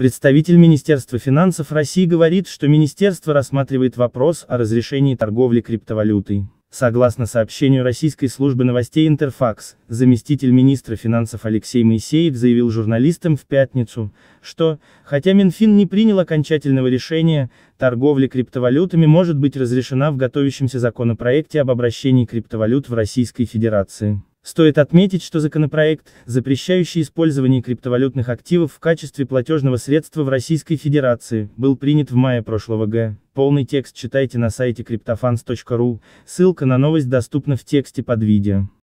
Представитель Министерства финансов России говорит, что министерство рассматривает вопрос о разрешении торговли криптовалютой. Согласно сообщению российской службы новостей Интерфакс, заместитель министра финансов Алексей Моисеев заявил журналистам в пятницу, что, хотя Минфин не принял окончательного решения, торговля криптовалютами может быть разрешена в готовящемся законопроекте об обращении криптовалют в Российской Федерации. Стоит отметить, что законопроект, запрещающий использование криптовалютных активов в качестве платежного средства в Российской Федерации, был принят в мае прошлого года. Полный текст читайте на сайте cryptofans.ru, ссылка на новость доступна в тексте под видео.